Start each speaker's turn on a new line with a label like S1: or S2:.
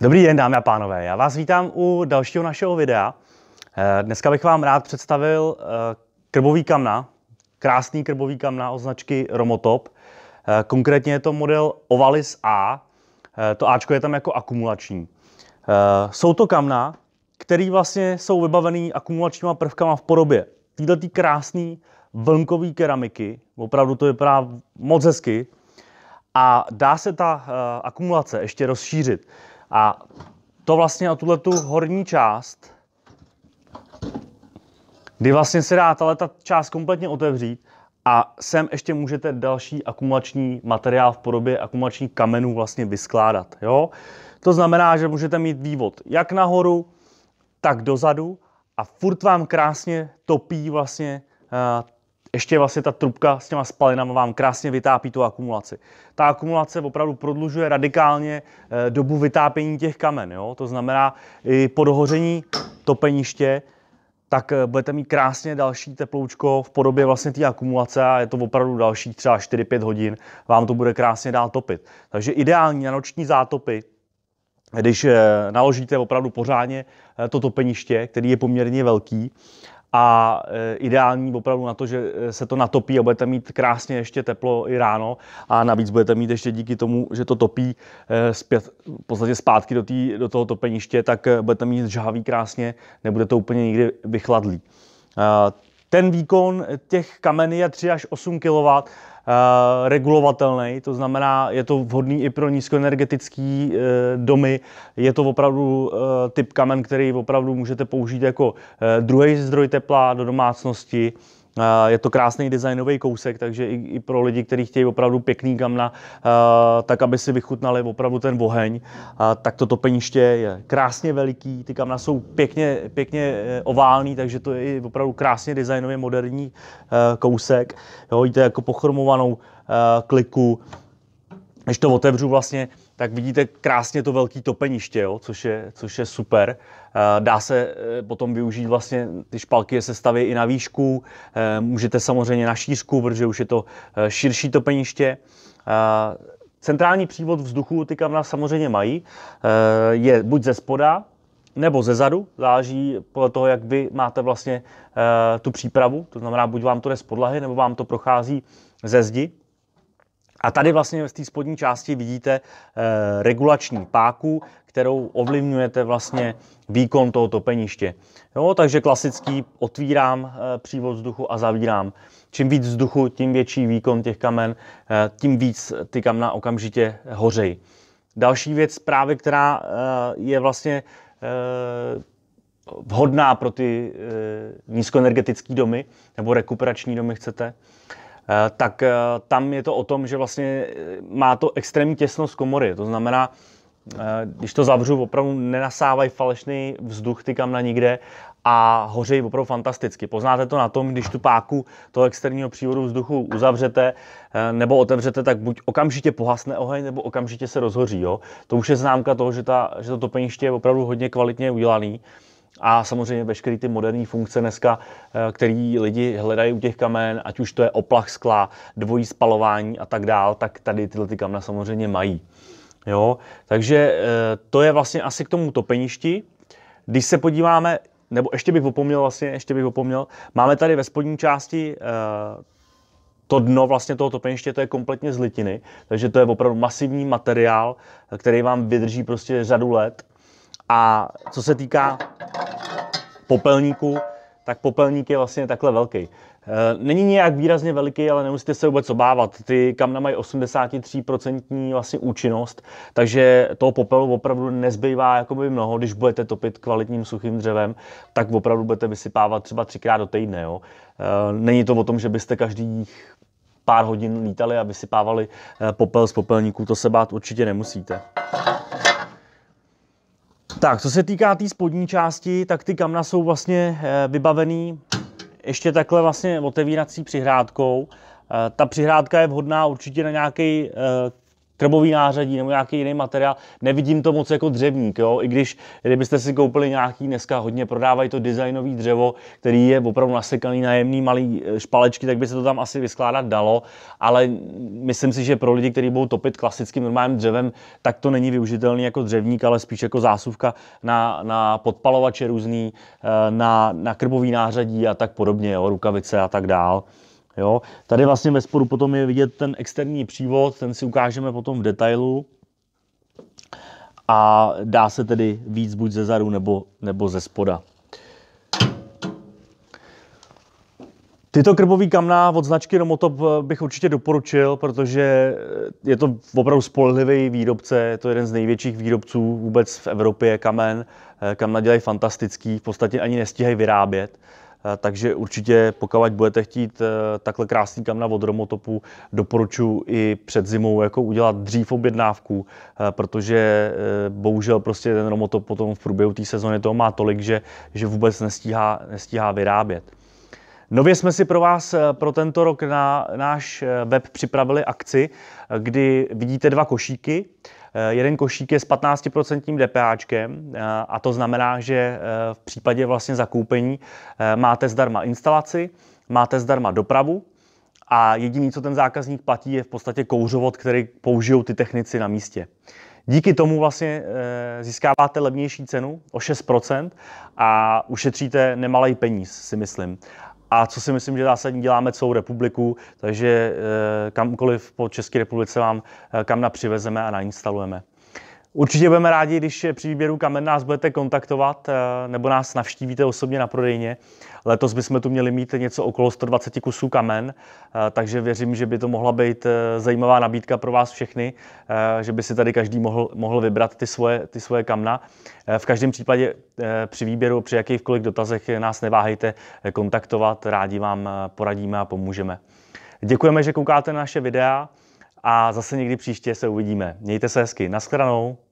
S1: Dobrý den, dámy a pánové. Já vás vítám u dalšího našeho videa. Eh, dneska bych vám rád představil eh, krbový kamna, krásný krbový kamna o značky Romotop. Eh, konkrétně je to model Ovalis A. To Ačko je tam jako akumulační. Jsou to kamna, které vlastně jsou vybavený akumulačníma prvkama v podobě této krásné vlnkové keramiky. Opravdu to vypadá moc hezky. A dá se ta akumulace ještě rozšířit. A to vlastně o tuhle tu horní část, kdy vlastně se dá tahle ta část kompletně otevřít a sem ještě můžete další akumulační materiál v podobě akumulačních kamenů vlastně vyskládat. Jo? To znamená, že můžete mít vývod jak nahoru, tak dozadu a furt vám krásně topí vlastně eh, ještě vlastně ta trubka s těma spalinama vám krásně vytápí tu akumulaci. Ta akumulace opravdu prodlužuje radikálně eh, dobu vytápění těch kamen. Jo? To znamená, i po dohoření topeniště tak eh, budete mít krásně další teploučko v podobě vlastně té akumulace a je to opravdu další třeba 4-5 hodin, vám to bude krásně dál topit. Takže ideální na noční zátopy, když eh, naložíte opravdu pořádně to topeniště, který je poměrně velký a e, ideální opravdu na to, že e, se to natopí a budete mít krásně ještě teplo i ráno a navíc budete mít ještě díky tomu, že to topí e, zpět, v podstatě zpátky do, tý, do toho topeniště, tak budete mít žhavý krásně, nebude to úplně nikdy vychladlý. Ten výkon těch kamen je 3 až 8 kW, Eh, regulovatelný, to znamená, je to vhodný i pro nízkoenergetické eh, domy. Je to opravdu eh, typ kamen, který opravdu můžete použít jako druhý zdroj tepla do domácnosti. Je to krásný designový kousek, takže i, i pro lidi, kteří chtějí opravdu pěkný kamna, tak aby si vychutnali opravdu ten oheň, tak to topeniště je krásně veliký, ty kamna jsou pěkně, pěkně eh, ovální, takže to je i opravdu krásně designově moderní eh, kousek. Jo, jde jako pochromovanou eh, kliku. Když to otevřu vlastně, tak vidíte krásně to velký topeniště, jo, což, je, což je super. Eh, dá se eh, potom využít vlastně, ty špalky je se staví i na výšku, eh, můžete samozřejmě na šířku, protože už je to širší topeniště. Centrální přívod vzduchu ty kamna samozřejmě mají, je buď ze spoda, nebo ze zadu, záleží podle toho, jak vy máte vlastně tu přípravu, to znamená, buď vám to jde z podlahy, nebo vám to prochází ze zdi, a tady vlastně v té spodní části vidíte e, regulační páku, kterou ovlivňujete vlastně výkon toho topeniště. Jo, takže klasický otvírám e, přívod vzduchu a zavírám. Čím víc vzduchu, tím větší výkon těch kamen, e, tím víc ty kamna okamžitě hořej. Další věc právě, která e, je vlastně e, vhodná pro ty e, nízkoenergetické domy nebo rekuperační domy chcete, Eh, tak eh, tam je to o tom, že vlastně eh, má to extrémní těsnost komory. To znamená, když to zavřu, opravdu nenasávají falešný vzduch ty kamna nikde a hořejí opravdu fantasticky. Poznáte to na tom, když tu páku toho externího přívodu vzduchu uzavřete nebo otevřete, tak buď okamžitě pohasne oheň, nebo okamžitě se rozhoří. Jo? To už je známka toho, že, ta, že to topeniště je opravdu hodně kvalitně udělané a samozřejmě veškeré ty moderní funkce dneska, eh, který lidi hledají u těch kamen, ať už to je oplach skla, dvojí spalování a tak dál, tak tady tyhle ty kamna samozřejmě mají. Jo? Takže eh, to je vlastně asi k tomu topeništi. Když se podíváme, nebo ještě bych opomněl vlastně, ještě bych opomněl, máme tady ve spodní části eh, to dno vlastně toho topeniště, to je kompletně z litiny, takže to je opravdu masivní materiál, který vám vydrží prostě řadu let. A co se týká popelníku, tak popelník je vlastně takhle velký. E, není nějak výrazně veliký, ale nemusíte se vůbec obávat. Ty kamna mají 83% vlastně účinnost, takže toho popelu opravdu nezbývá jakoby mnoho. Když budete topit kvalitním suchým dřevem, tak opravdu budete vysypávat třeba třikrát do týdne. Jo? E, není to o tom, že byste každý pár hodin lítali a vysypávali e, popel z popelníků, to se bát určitě nemusíte. Tak, co se týká té tý spodní části, tak ty kamna jsou vlastně eh, vybavený ještě takhle vlastně otevírací přihrádkou. Eh, ta přihrádka je vhodná určitě na nějaký eh, Krbový nářadí nebo nějaký jiný materiál. Nevidím to moc jako dřevník, jo? i když kdybyste si koupili nějaký, dneska hodně prodávají to designový dřevo, který je opravdu nasekaný na jemný malý eh, špalečky, tak by se to tam asi vyskládat dalo, ale myslím si, že pro lidi, kteří budou topit klasickým normálním dřevem, tak to není využitelný jako dřevník, ale spíš jako zásuvka na, na podpalovače různý, eh, na, na krbový nářadí a tak podobně, jo? rukavice a tak dál. Jo? Tady vlastně ve sporu potom je vidět ten externí přívod, ten si ukážeme potom v detailu. A dá se tedy víc buď ze zadu nebo, nebo ze spoda. Tyto krbový kamna od značky Romotop eh, bych určitě doporučil, protože eh, je to opravdu spolehlivý výrobce, je to jeden z největších výrobců vůbec v Evropě kamen. Eh, kamna dělají fantastický, v podstatě ani nestíhají vyrábět. Eh, takže určitě pokud budete chtít eh, takhle krásný kamna od Romotopu, doporučuji i před zimou jako udělat dřív objednávku, eh, protože bohužel prostě ten Romotop potom v průběhu té sezóny toho má tolik, že, že vůbec nestíhá, nestíhá vyrábět. Nově jsme si pro vás eh, pro tento rok na náš eh, web připravili akci, eh, kdy vidíte dva košíky. Jeden košík je s 15% DPAčkem a to znamená, že v případě vlastně zakoupení máte zdarma instalaci, máte zdarma dopravu a jediný, co ten zákazník platí, je v podstatě kouřovod, který použijou ty technici na místě. Díky tomu vlastně získáváte levnější cenu o 6% a ušetříte nemalý peníz, si myslím a co si myslím, že zásadní děláme celou republiku, takže eh, kamkoliv po České republice vám eh, kamna přivezeme a nainstalujeme. Určitě budeme rádi, když při výběru kamen nás budete kontaktovat eh, nebo nás navštívíte osobně na prodejně. Letos bychom tu měli mít něco okolo 120 kusů kamen, eh, takže věřím, že by to mohla být eh, zajímavá nabídka pro vás všechny, že by si tady každý mohl, mohl vybrat ty svoje, ty svoje kamna. V každém případě při výběru, při jakýchkoliv dotazech nás neváhejte kontaktovat, rádi vám poradíme a pomůžeme. Děkujeme, že koukáte na naše videa a zase někdy příště se uvidíme. Mějte se hezky. Naschledanou.